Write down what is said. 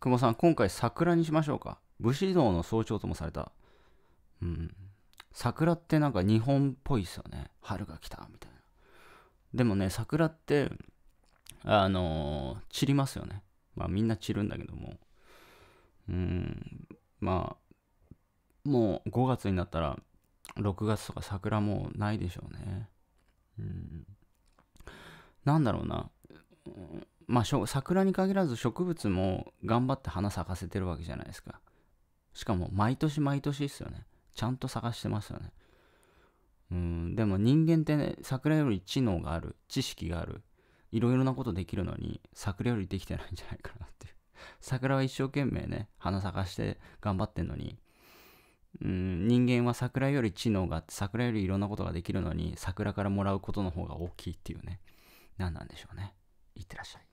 久保さん、今回桜にしましょうか。武士道の象徴ともされた。うん。桜ってなんか日本っぽいっすよね。春が来たみたいな。でもね、桜って、あのー、散りますよね。まあみんな散るんだけども。うん。まあ、もう5月になったら、6月とか桜もないでしょうね。うん。なんだろうな。まあ、桜に限らず植物も頑張って花咲かせてるわけじゃないですか。しかも毎年毎年ですよね。ちゃんと探してますよね。うん、でも人間ってね、桜より知能がある、知識がある、いろいろなことできるのに、桜よりできてないんじゃないかなっていう。桜は一生懸命ね、花咲かして頑張ってんのに、うん、人間は桜より知能があって、桜よりいろんなことができるのに、桜からもらうことの方が大きいっていうね。何なんでしょうね。いってらっしゃい。